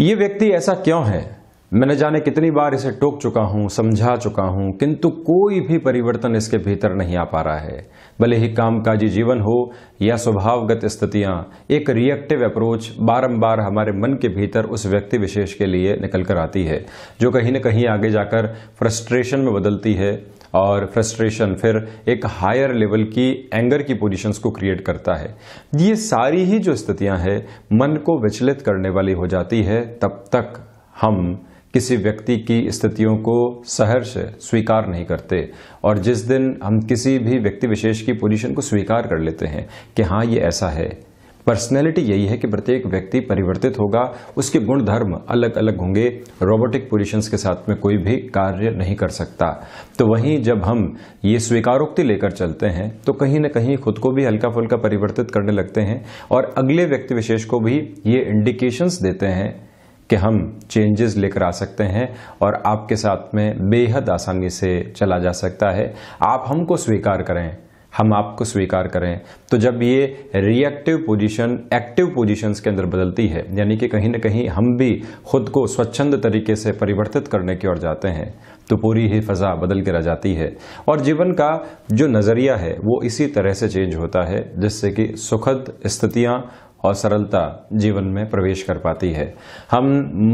ये व्यक्ति ऐसा क्यों है मैंने जाने कितनी बार इसे टोक चुका हूं समझा चुका हूं किंतु कोई भी परिवर्तन इसके भीतर नहीं आ पा रहा है भले ही कामकाजी जीवन हो या स्वभावगत स्थितियां एक रिएक्टिव अप्रोच बारंबार हमारे मन के भीतर उस व्यक्ति विशेष के लिए निकल कर आती है जो कहीं न कहीं आगे जाकर फ्रस्ट्रेशन में बदलती है और फ्रस्ट्रेशन फिर एक हायर लेवल की एंगर की पोजीशंस को क्रिएट करता है ये सारी ही जो स्थितियां हैं मन को विचलित करने वाली हो जाती है तब तक हम किसी व्यक्ति की स्थितियों को सहर्ष स्वीकार नहीं करते और जिस दिन हम किसी भी व्यक्ति विशेष की पोजीशन को स्वीकार कर लेते हैं कि हाँ ये ऐसा है पर्सनैलिटी यही है कि प्रत्येक व्यक्ति परिवर्तित होगा उसके गुण धर्म अलग अलग होंगे रोबोटिक पोजिशन के साथ में कोई भी कार्य नहीं कर सकता तो वहीं जब हम ये स्वीकारोक्ति लेकर चलते हैं तो कहीं ना कहीं खुद को भी हल्का फुल्का परिवर्तित करने लगते हैं और अगले व्यक्ति विशेष को भी ये इंडिकेशंस देते हैं कि हम चेंजेस लेकर आ सकते हैं और आपके साथ में बेहद आसानी से चला जा सकता है आप हमको स्वीकार करें हम आपको स्वीकार करें तो जब ये रिएक्टिव पोजीशन एक्टिव पोजीशंस के अंदर बदलती है यानी कि कहीं ना कहीं हम भी खुद को स्वच्छंद तरीके से परिवर्तित करने की ओर जाते हैं तो पूरी ही फजा बदल के रह जाती है और जीवन का जो नज़रिया है वो इसी तरह से चेंज होता है जिससे कि सुखद स्थितियाँ और सरलता जीवन में प्रवेश कर पाती है हम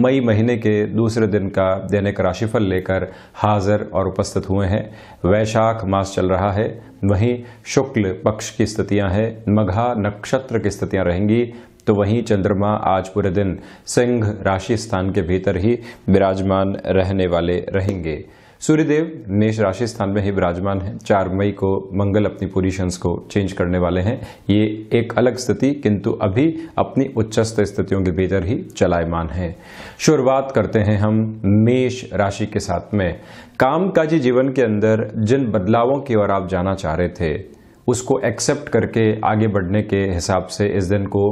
मई महीने के दूसरे दिन का दैनिक राशिफल लेकर हाजिर और उपस्थित हुए हैं वैशाख मास चल रहा है वहीं शुक्ल पक्ष की स्थितियां हैं मघा नक्षत्र की स्थितियां रहेंगी तो वहीं चंद्रमा आज पूरे दिन सिंह राशि स्थान के भीतर ही विराजमान रहने वाले रहेंगे सूर्यदेव मेष राशि स्थान में ही विराजमान है चार मई को मंगल अपनी पोजीशंस को चेंज करने वाले हैं ये एक अलग स्थिति किंतु अभी अपनी उच्चस्त स्थितियों के भीतर ही चलायमान है शुरुआत करते हैं हम मेष राशि के साथ में कामकाजी जीवन के अंदर जिन बदलावों की ओर आप जाना चाह रहे थे उसको एक्सेप्ट करके आगे बढ़ने के हिसाब से इस दिन को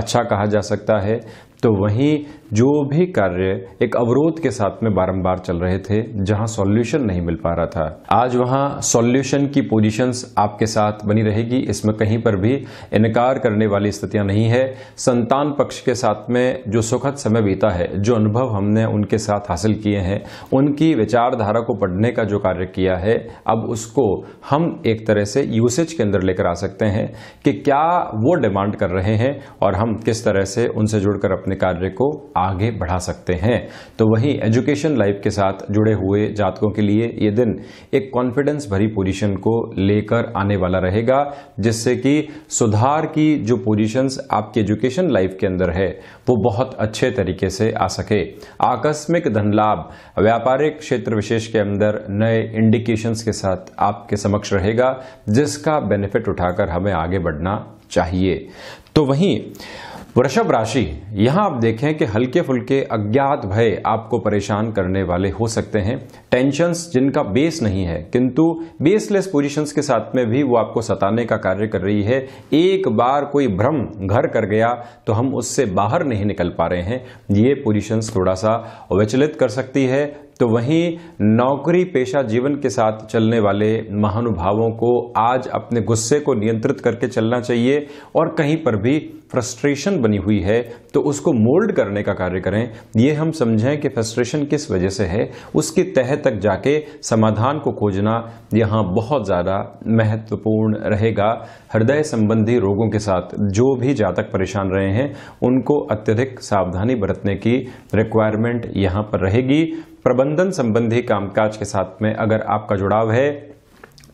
अच्छा कहा जा सकता है तो वहीं जो भी कार्य एक अवरोध के साथ में बारंबार चल रहे थे जहां सॉल्यूशन नहीं मिल पा रहा था आज वहां सॉल्यूशन की पोजीशंस आपके साथ बनी रहेगी इसमें कहीं पर भी इनकार करने वाली स्थितियां नहीं है संतान पक्ष के साथ में जो सुखद समय बीता है जो अनुभव हमने उनके साथ हासिल किए हैं उनकी विचारधारा को पढ़ने का जो कार्य किया है अब उसको हम एक तरह से यूसेज के अंदर लेकर आ सकते हैं कि क्या वो डिमांड कर रहे हैं और हम किस तरह से उनसे जुड़कर अपने अपने कार्य को आगे बढ़ा सकते हैं तो वहीं एजुकेशन लाइफ के साथ जुड़े हुए जातकों के लिए ये दिन एक कॉन्फिडेंस भरी पोजीशन को लेकर आने वाला रहेगा जिससे कि सुधार की जो पोजीशंस आपकी एजुकेशन लाइफ के अंदर है वो बहुत अच्छे तरीके से आ सके आकस्मिक धन लाभ व्यापारिक क्षेत्र विशेष के अंदर नए इंडिकेशन के साथ आपके समक्ष रहेगा जिसका बेनिफिट उठाकर हमें आगे बढ़ना चाहिए तो वहीं वृषभ राशि यहाँ आप देखें कि हल्के फुल्के अज्ञात भय आपको परेशान करने वाले हो सकते हैं टेंशंस जिनका बेस नहीं है किंतु बेसलेस पोजीशंस के साथ में भी वो आपको सताने का कार्य कर रही है एक बार कोई भ्रम घर कर गया तो हम उससे बाहर नहीं निकल पा रहे हैं ये पोजीशंस थोड़ा सा विचलित कर सकती है तो वहीं नौकरी पेशा जीवन के साथ चलने वाले महानुभावों को आज अपने गुस्से को नियंत्रित करके चलना चाहिए और कहीं पर भी फ्रस्ट्रेशन बनी हुई है तो उसको मोल्ड करने का कार्य करें ये हम समझें कि फ्रस्ट्रेशन किस वजह से है उसके तह तक जाके समाधान को खोजना यहाँ बहुत ज़्यादा महत्वपूर्ण रहेगा हृदय संबंधी रोगों के साथ जो भी जातक परेशान रहे हैं उनको अत्यधिक सावधानी बरतने की रिक्वायरमेंट यहाँ पर रहेगी प्रबंधन संबंधी कामकाज के साथ में अगर आपका जुड़ाव है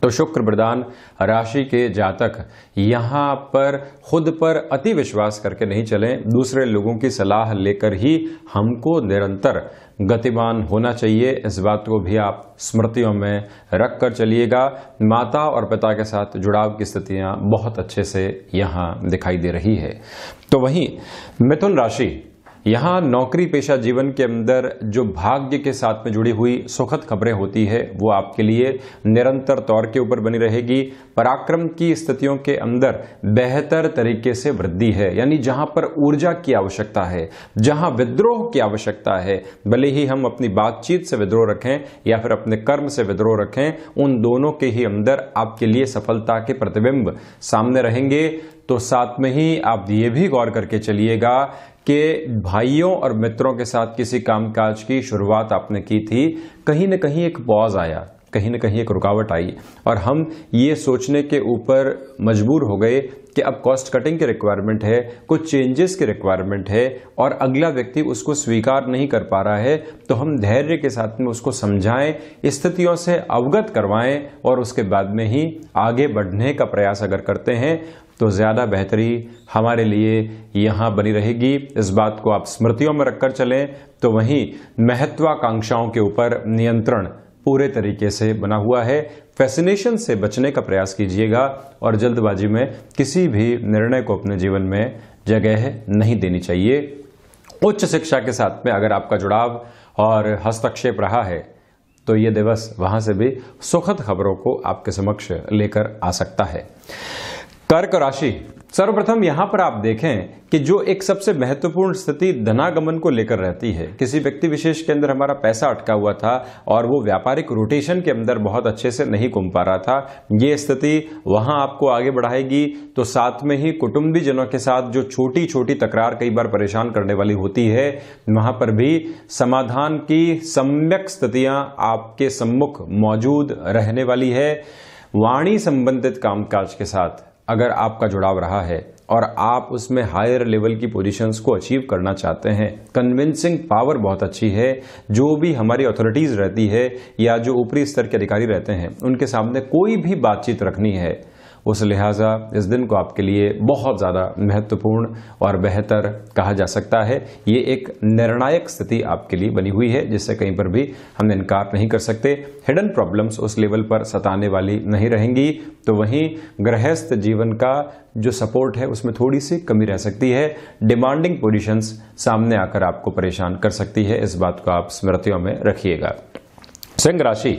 तो शुक्र प्रदान राशि के जातक यहाँ पर खुद पर अति विश्वास करके नहीं चलें दूसरे लोगों की सलाह लेकर ही हमको निरंतर गतिमान होना चाहिए इस बात को भी आप स्मृतियों में रख कर चलिएगा माता और पिता के साथ जुड़ाव की स्थितियाँ बहुत अच्छे से यहाँ दिखाई दे रही है तो वहीं मिथुन राशि यहाँ नौकरी पेशा जीवन के अंदर जो भाग्य के साथ में जुड़ी हुई सुखद खबरें होती है वो आपके लिए निरंतर तौर के ऊपर बनी रहेगी पराक्रम की स्थितियों के अंदर बेहतर तरीके से वृद्धि है यानी जहाँ पर ऊर्जा की आवश्यकता है जहाँ विद्रोह की आवश्यकता है भले ही हम अपनी बातचीत से विद्रोह रखें या फिर अपने कर्म से विद्रोह रखें उन दोनों के ही अंदर आपके लिए सफलता के प्रतिबिंब सामने रहेंगे तो साथ में ही आप ये भी गौर करके चलिएगा कि भाइयों और मित्रों के साथ किसी कामकाज की शुरुआत आपने की थी कहीं ना कहीं एक पॉज आया कहीं ना कहीं एक रुकावट आई और हम ये सोचने के ऊपर मजबूर हो गए कि अब कॉस्ट कटिंग की रिक्वायरमेंट है कुछ चेंजेस की रिक्वायरमेंट है और अगला व्यक्ति उसको स्वीकार नहीं कर पा रहा है तो हम धैर्य के साथ में उसको समझाएं स्थितियों से अवगत करवाएं और उसके बाद में ही आगे बढ़ने का प्रयास अगर करते हैं तो ज़्यादा बेहतरी हमारे लिए यहाँ बनी रहेगी इस बात को आप स्मृतियों में रखकर चलें तो वहीं महत्वाकांक्षाओं के ऊपर नियंत्रण पूरे तरीके से बना हुआ है फैसिनेशन से बचने का प्रयास कीजिएगा और जल्दबाजी में किसी भी निर्णय को अपने जीवन में जगह नहीं देनी चाहिए उच्च शिक्षा के साथ में अगर आपका जुड़ाव और हस्तक्षेप रहा है तो ये दिवस वहां से भी सुखद खबरों को आपके समक्ष लेकर आ सकता है कर्क राशि सर्वप्रथम यहां पर आप देखें कि जो एक सबसे महत्वपूर्ण स्थिति धनागमन को लेकर रहती है किसी व्यक्ति विशेष के अंदर हमारा पैसा अटका हुआ था और वो व्यापारिक रोटेशन के अंदर बहुत अच्छे से नहीं घूम पा रहा था ये स्थिति वहां आपको आगे बढ़ाएगी तो साथ में ही कुटुंबी जनों के साथ जो छोटी छोटी तकरार कई बार परेशान करने वाली होती है वहां पर भी समाधान की सम्यक स्थितियां आपके सम्मुख मौजूद रहने वाली है वाणी संबंधित कामकाज के साथ अगर आपका जुड़ाव रहा है और आप उसमें हायर लेवल की पोजीशंस को अचीव करना चाहते हैं कन्विंसिंग पावर बहुत अच्छी है जो भी हमारी अथॉरिटीज़ रहती है या जो ऊपरी स्तर के अधिकारी रहते हैं उनके सामने कोई भी बातचीत रखनी है उस लिहाजा इस दिन को आपके लिए बहुत ज़्यादा महत्वपूर्ण और बेहतर कहा जा सकता है ये एक निर्णायक स्थिति आपके लिए बनी हुई है जिससे कहीं पर भी हम इनकार नहीं कर सकते हिडन प्रॉब्लम्स उस लेवल पर सताने वाली नहीं रहेंगी तो वहीं गृहस्थ जीवन का जो सपोर्ट है उसमें थोड़ी सी कमी रह सकती है डिमांडिंग पोजिशंस सामने आकर आपको परेशान कर सकती है इस बात को आप स्मृतियों में रखिएगा सिंह राशि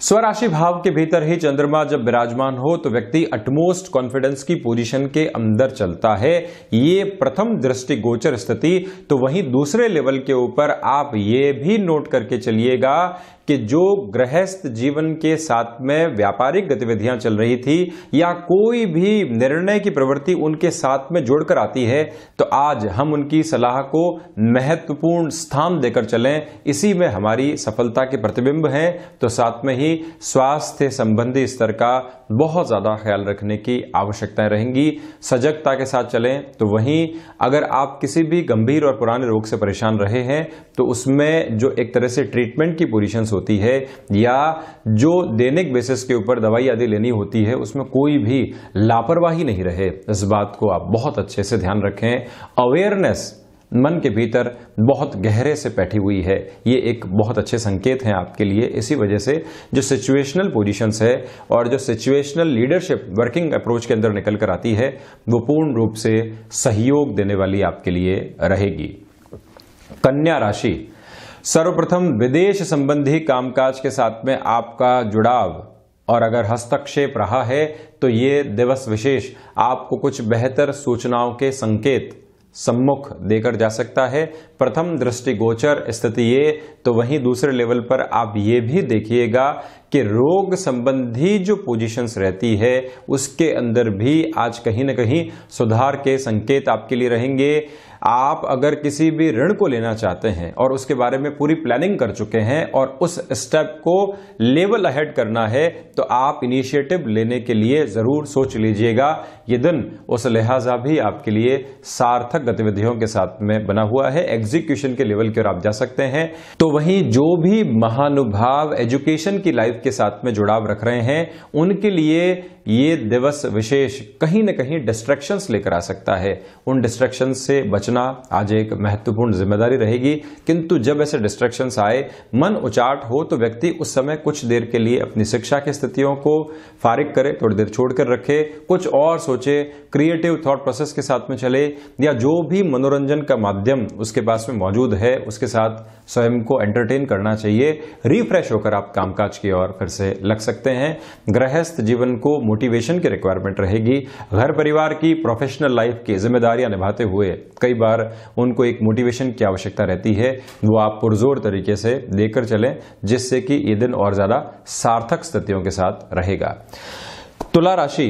स्वराशि भाव के भीतर ही चंद्रमा जब विराजमान हो तो व्यक्ति अटमोस्ट कॉन्फिडेंस की पोजीशन के अंदर चलता है ये प्रथम दृष्टिगोचर स्थिति तो वहीं दूसरे लेवल के ऊपर आप ये भी नोट करके चलिएगा कि जो गृहस्थ जीवन के साथ में व्यापारिक गतिविधियां चल रही थी या कोई भी निर्णय की प्रवृत्ति उनके साथ में जुड़कर आती है तो आज हम उनकी सलाह को महत्वपूर्ण स्थान देकर चलें इसी में हमारी सफलता के प्रतिबिंब हैं तो साथ में ही ही स्वास्थ्य संबंधी स्तर का बहुत ज़्यादा ख्याल रखने की आवश्यकताएं रहेंगी सजगता के साथ चलें तो वहीं अगर आप किसी भी गंभीर और पुराने रोग से परेशान रहे हैं तो उसमें जो एक तरह से ट्रीटमेंट की पोजिशंस होती है या जो दैनिक बेसिस के ऊपर दवाई आदि लेनी होती है उसमें कोई भी लापरवाही नहीं रहे इस बात को आप बहुत अच्छे से ध्यान रखें अवेयरनेस मन के भीतर बहुत गहरे से बैठी हुई है ये एक बहुत अच्छे संकेत हैं आपके लिए इसी वजह से जो सिचुएशनल पोजीशंस है और जो सिचुएशनल लीडरशिप वर्किंग अप्रोच के अंदर निकल कर आती है वो पूर्ण रूप से सहयोग देने वाली आपके लिए रहेगी कन्या राशि सर्वप्रथम विदेश संबंधी कामकाज के साथ में आपका जुड़ाव और अगर हस्तक्षेप रहा है तो ये दिवस विशेष आपको कुछ बेहतर सूचनाओं के संकेत सम्मुख देकर जा सकता है प्रथम दृष्टिगोचर स्थिति ये तो वहीं दूसरे लेवल पर आप ये भी देखिएगा कि रोग संबंधी जो पोजीशंस रहती है उसके अंदर भी आज कहीं ना कहीं सुधार के संकेत आपके लिए रहेंगे आप अगर किसी भी ऋण को लेना चाहते हैं और उसके बारे में पूरी प्लानिंग कर चुके हैं और उस स्टेप को लेवल अहेड करना है तो आप इनिशिएटिव लेने के लिए ज़रूर सोच लीजिएगा ये दिन उस लिहाजा भी आपके लिए सार्थक गतिविधियों के साथ में बना हुआ है एग्जीक्यूशन के लेवल की ओर आप जा सकते हैं तो वहीं जो भी महानुभाव एजुकेशन की लाइफ के साथ में जुड़ाव रख रहे हैं उनके लिए ये दिवस विशेष कहीं ना कहीं डिस्ट्रेक्शन लेकर आ सकता है उन डिस्ट्रेक्शन से बचना सोचना आज एक महत्वपूर्ण जिम्मेदारी रहेगी किंतु जब ऐसे डिस्ट्रेक्शन आए मन उचाट हो तो व्यक्ति उस समय कुछ देर के लिए अपनी शिक्षा की स्थितियों को फारिग करे थोड़ी देर छोड़कर रखे कुछ और सोचे क्रिएटिव थॉट प्रोसेस के साथ में चले या जो भी मनोरंजन का माध्यम उसके पास में मौजूद है उसके साथ स्वयं को एंटरटेन करना चाहिए रिफ्रेश होकर आप कामकाज की ओर फिर से लग सकते हैं गृहस्थ जीवन को मोटिवेशन की रिक्वायरमेंट रहेगी घर परिवार की प्रोफेशनल लाइफ की जिम्मेदारियां निभाते हुए कई कई बार उनको एक मोटिवेशन की आवश्यकता रहती है वो आप पुरजोर तरीके से लेकर चलें जिससे कि ये दिन और ज़्यादा सार्थक स्थितियों के साथ रहेगा तुला राशि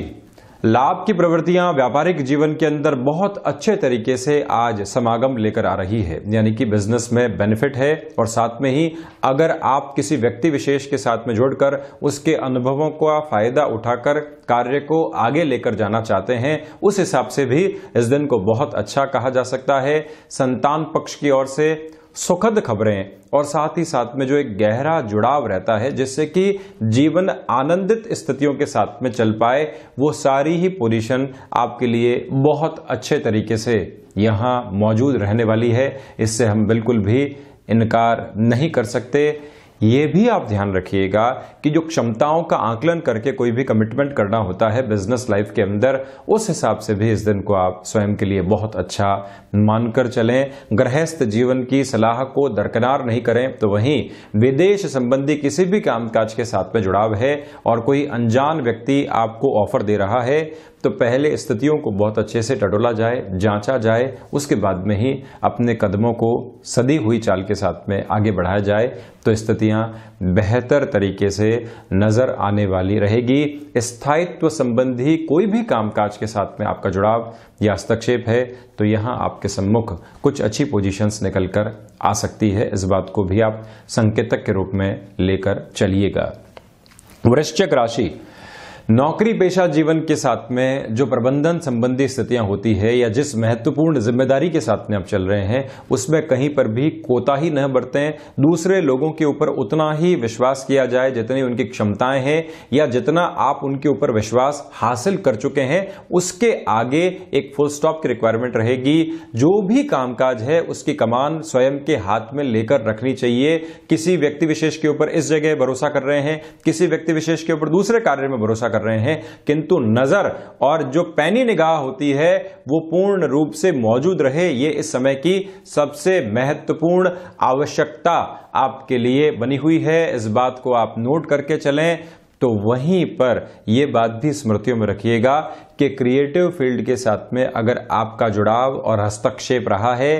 लाभ की प्रवृत्तियां व्यापारिक जीवन के अंदर बहुत अच्छे तरीके से आज समागम लेकर आ रही है यानी कि बिजनेस में बेनिफिट है और साथ में ही अगर आप किसी व्यक्ति विशेष के साथ में जुड़कर उसके अनुभवों का फायदा उठाकर कार्य को आगे लेकर जाना चाहते हैं उस हिसाब से भी इस दिन को बहुत अच्छा कहा जा सकता है संतान पक्ष की ओर से सुखद खबरें और साथ ही साथ में जो एक गहरा जुड़ाव रहता है जिससे कि जीवन आनंदित स्थितियों के साथ में चल पाए वो सारी ही पोजीशन आपके लिए बहुत अच्छे तरीके से यहाँ मौजूद रहने वाली है इससे हम बिल्कुल भी इनकार नहीं कर सकते ये भी आप ध्यान रखिएगा कि जो क्षमताओं का आकलन करके कोई भी कमिटमेंट करना होता है बिजनेस लाइफ के अंदर उस हिसाब से भी इस दिन को आप स्वयं के लिए बहुत अच्छा मानकर चलें गृहस्थ जीवन की सलाह को दरकनार नहीं करें तो वहीं विदेश संबंधी किसी भी कामकाज के साथ में जुड़ाव है और कोई अनजान व्यक्ति आपको ऑफर दे रहा है तो पहले स्थितियों को बहुत अच्छे से टटोला जाए जांचा जाए उसके बाद में ही अपने कदमों को सदी हुई चाल के साथ में आगे बढ़ाया जाए तो स्थितियाँ बेहतर तरीके से नज़र आने वाली रहेगी स्थायित्व संबंधी कोई भी कामकाज के साथ में आपका जुड़ाव या हस्तक्षेप है तो यहाँ आपके सम्मुख कुछ अच्छी पोजीशंस निकल कर आ सकती है इस बात को भी आप संकेतक के रूप में लेकर चलिएगा वृश्चिक राशि नौकरी पेशा जीवन के साथ में जो प्रबंधन संबंधी स्थितियां होती है या जिस महत्वपूर्ण जिम्मेदारी के साथ में आप चल रहे हैं उसमें कहीं पर भी कोताही न बरतें दूसरे लोगों के ऊपर उतना ही विश्वास किया जाए जितनी उनकी क्षमताएं हैं या जितना आप उनके ऊपर विश्वास हासिल कर चुके हैं उसके आगे एक फुल स्टॉप की रिक्वायरमेंट रहेगी जो भी कामकाज है उसकी कमान स्वयं के हाथ में लेकर रखनी चाहिए किसी व्यक्ति विशेष के ऊपर इस जगह भरोसा कर रहे हैं किसी व्यक्ति विशेष के ऊपर दूसरे कार्य में भरोसा कर रहे हैं किंतु नज़र और जो पैनी निगाह होती है वो पूर्ण रूप से मौजूद रहे ये इस समय की सबसे महत्वपूर्ण आवश्यकता आपके लिए बनी हुई है इस बात को आप नोट करके चलें तो वहीं पर यह बात भी स्मृतियों में रखिएगा कि क्रिएटिव फील्ड के साथ में अगर आपका जुड़ाव और हस्तक्षेप रहा है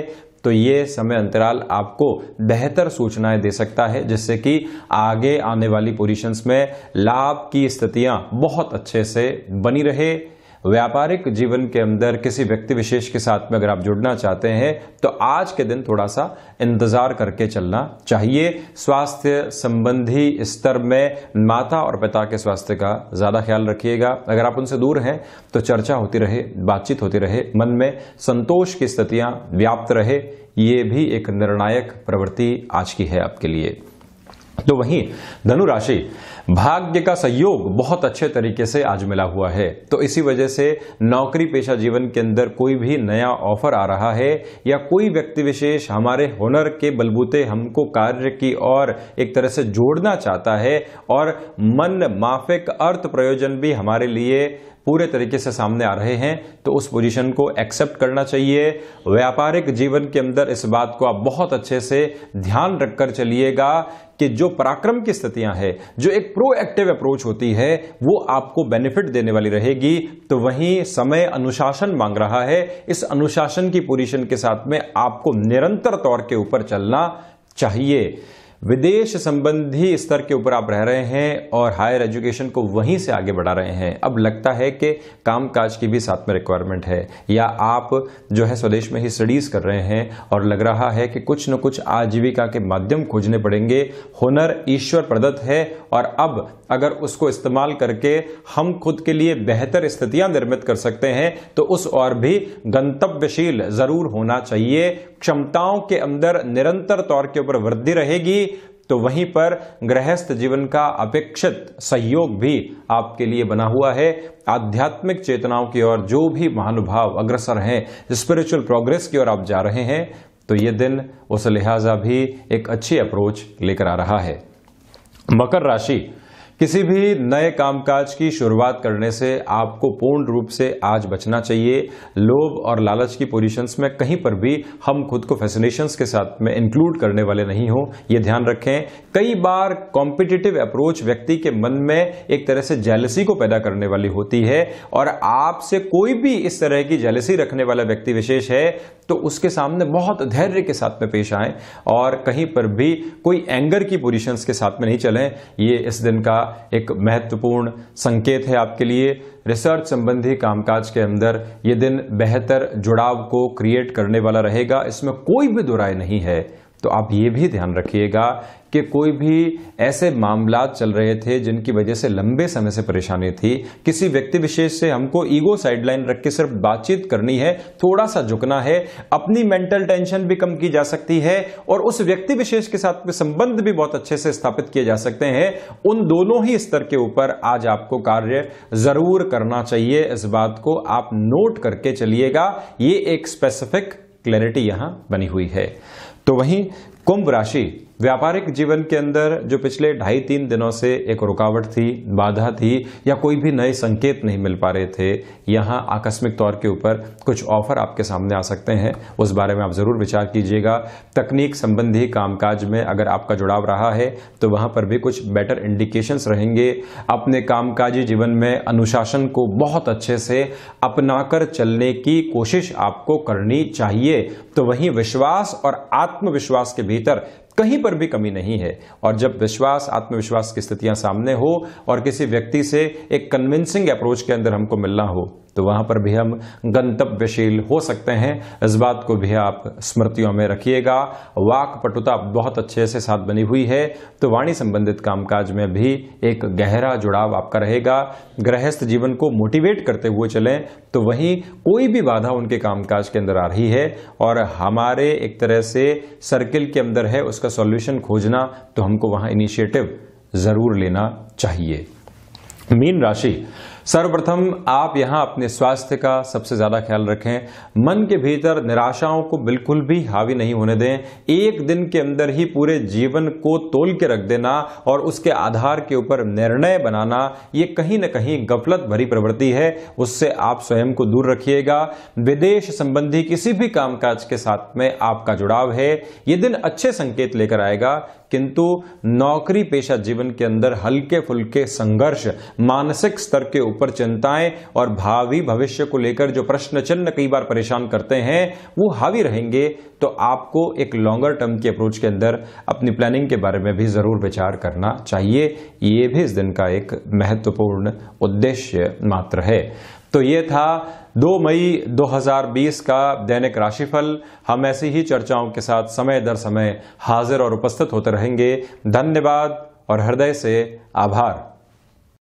तो ये समय अंतराल आपको बेहतर सूचनाएं दे सकता है जिससे कि आगे आने वाली पोजिशंस में लाभ की स्थितियां बहुत अच्छे से बनी रहे व्यापारिक जीवन के अंदर किसी व्यक्ति विशेष के साथ में अगर आप जुड़ना चाहते हैं तो आज के दिन थोड़ा सा इंतजार करके चलना चाहिए स्वास्थ्य संबंधी स्तर में माता और पिता के स्वास्थ्य का ज्यादा ख्याल रखिएगा अगर आप उनसे दूर हैं तो चर्चा होती रहे बातचीत होती रहे मन में संतोष की स्थितियां व्याप्त रहे ये भी एक निर्णायक प्रवृत्ति आज की है आपके लिए तो वहीं धनु राशि भाग्य का सहयोग बहुत अच्छे तरीके से आज मिला हुआ है तो इसी वजह से नौकरी पेशा जीवन के अंदर कोई भी नया ऑफर आ रहा है या कोई व्यक्ति विशेष हमारे हुनर के बलबूते हमको कार्य की और एक तरह से जोड़ना चाहता है और मन माफिक अर्थ प्रयोजन भी हमारे लिए पूरे तरीके से सामने आ रहे हैं तो उस पोजीशन को एक्सेप्ट करना चाहिए व्यापारिक जीवन के अंदर इस बात को आप बहुत अच्छे से ध्यान रखकर चलिएगा कि जो पराक्रम की स्थितियां हैं जो एक प्रोएक्टिव अप्रोच होती है वो आपको बेनिफिट देने वाली रहेगी तो वहीं समय अनुशासन मांग रहा है इस अनुशासन की पोजीशन के साथ में आपको निरंतर तौर के ऊपर चलना चाहिए विदेश संबंधी स्तर के ऊपर आप रह रहे हैं और हायर एजुकेशन को वहीं से आगे बढ़ा रहे हैं अब लगता है कि कामकाज की भी साथ में रिक्वायरमेंट है या आप जो है स्वदेश में ही स्टडीज़ कर रहे हैं और लग रहा है कि कुछ न कुछ आजीविका के माध्यम खोजने पड़ेंगे हुनर ईश्वर प्रदत्त है और अब अगर उसको इस्तेमाल करके हम खुद के लिए बेहतर स्थितियां निर्मित कर सकते हैं तो उस और भी गंतव्यशील ज़रूर होना चाहिए क्षमताओं के अंदर निरंतर तौर के ऊपर वृद्धि रहेगी तो वहीं पर गृहस्थ जीवन का अपेक्षित सहयोग भी आपके लिए बना हुआ है आध्यात्मिक चेतनाओं की ओर जो भी महानुभाव अग्रसर हैं स्पिरिचुअल प्रोग्रेस की ओर आप जा रहे हैं तो ये दिन उस लिहाजा भी एक अच्छी अप्रोच लेकर आ रहा है मकर राशि किसी भी नए कामकाज की शुरुआत करने से आपको पूर्ण रूप से आज बचना चाहिए लोभ और लालच की पोजीशंस में कहीं पर भी हम खुद को फैसिनेशंस के साथ में इंक्लूड करने वाले नहीं हो ये ध्यान रखें कई बार कॉम्पिटिटिव अप्रोच व्यक्ति के मन में एक तरह से जेलसी को पैदा करने वाली होती है और आपसे कोई भी इस तरह की जेलसी रखने वाला व्यक्ति विशेष है तो उसके सामने बहुत धैर्य के साथ में पेश आए और कहीं पर भी कोई एंगर की पोजिशंस के साथ में नहीं चलें ये इस दिन का एक महत्वपूर्ण संकेत है आपके लिए रिसर्च संबंधी कामकाज के अंदर ये दिन बेहतर जुड़ाव को क्रिएट करने वाला रहेगा इसमें कोई भी दो नहीं है तो आप ये भी ध्यान रखिएगा कि कोई भी ऐसे मामला चल रहे थे जिनकी वजह से लंबे समय से परेशानी थी किसी व्यक्ति विशेष से हमको ईगो साइडलाइन रख के सिर्फ बातचीत करनी है थोड़ा सा झुकना है अपनी मेंटल टेंशन भी कम की जा सकती है और उस व्यक्ति विशेष के साथ संबंध भी बहुत अच्छे से स्थापित किए जा सकते हैं उन दोनों ही स्तर के ऊपर आज आपको कार्य जरूर करना चाहिए इस बात को आप नोट करके चलिएगा ये एक स्पेसिफिक क्लैरिटी यहां बनी हुई है तो वहीं कुंभ राशि व्यापारिक जीवन के अंदर जो पिछले ढाई तीन दिनों से एक रुकावट थी बाधा थी या कोई भी नए संकेत नहीं मिल पा रहे थे यहाँ आकस्मिक तौर के ऊपर कुछ ऑफर आपके सामने आ सकते हैं उस बारे में आप ज़रूर विचार कीजिएगा तकनीक संबंधी कामकाज में अगर आपका जुड़ाव रहा है तो वहाँ पर भी कुछ बेटर इंडिकेशंस रहेंगे अपने कामकाजी जीवन में अनुशासन को बहुत अच्छे से अपनाकर चलने की कोशिश आपको करनी चाहिए तो वहीं विश्वास और आत्मविश्वास के भीतर कहीं पर भी कमी नहीं है और जब विश्वास आत्मविश्वास की स्थितियां सामने हो और किसी व्यक्ति से एक कन्विंसिंग अप्रोच के अंदर हमको मिलना हो तो वहां पर भी हम गंतव्यशील हो सकते हैं इस बात को भी आप स्मृतियों में रखिएगा वाक पटुता बहुत अच्छे से साथ बनी हुई है तो वाणी संबंधित कामकाज में भी एक गहरा जुड़ाव आपका रहेगा गृहस्थ जीवन को मोटिवेट करते हुए चलें तो वहीं कोई भी बाधा उनके कामकाज के अंदर आ रही है और हमारे एक तरह से सर्किल के अंदर है उसका सॉल्यूशन खोजना तो हमको वहां इनिशिएटिव ज़रूर लेना चाहिए मीन राशि सर्वप्रथम आप यहां अपने स्वास्थ्य का सबसे ज़्यादा ख्याल रखें मन के भीतर निराशाओं को बिल्कुल भी हावी नहीं होने दें एक दिन के अंदर ही पूरे जीवन को तोल के रख देना और उसके आधार के ऊपर निर्णय बनाना ये कहीं ना कहीं गफलत भरी प्रवृत्ति है उससे आप स्वयं को दूर रखिएगा विदेश संबंधी किसी भी कामकाज के साथ में आपका जुड़ाव है ये दिन अच्छे संकेत लेकर आएगा किंतु नौकरी पेशा जीवन के अंदर हल्के फुल्के संघर्ष मानसिक स्तर के ऊपर चिंताएं और भावी भविष्य को लेकर जो प्रश्न चिन्ह कई बार परेशान करते हैं वो हावी रहेंगे तो आपको एक लॉन्गर टर्म की अप्रोच के अंदर अपनी प्लानिंग के बारे में भी जरूर विचार करना चाहिए ये भी इस दिन का एक महत्वपूर्ण उद्देश्य मात्र है तो ये था 2 मई 2020 का दैनिक राशिफल हम ऐसी ही चर्चाओं के साथ समय दर समय हाजिर और उपस्थित होते रहेंगे धन्यवाद और हृदय से आभार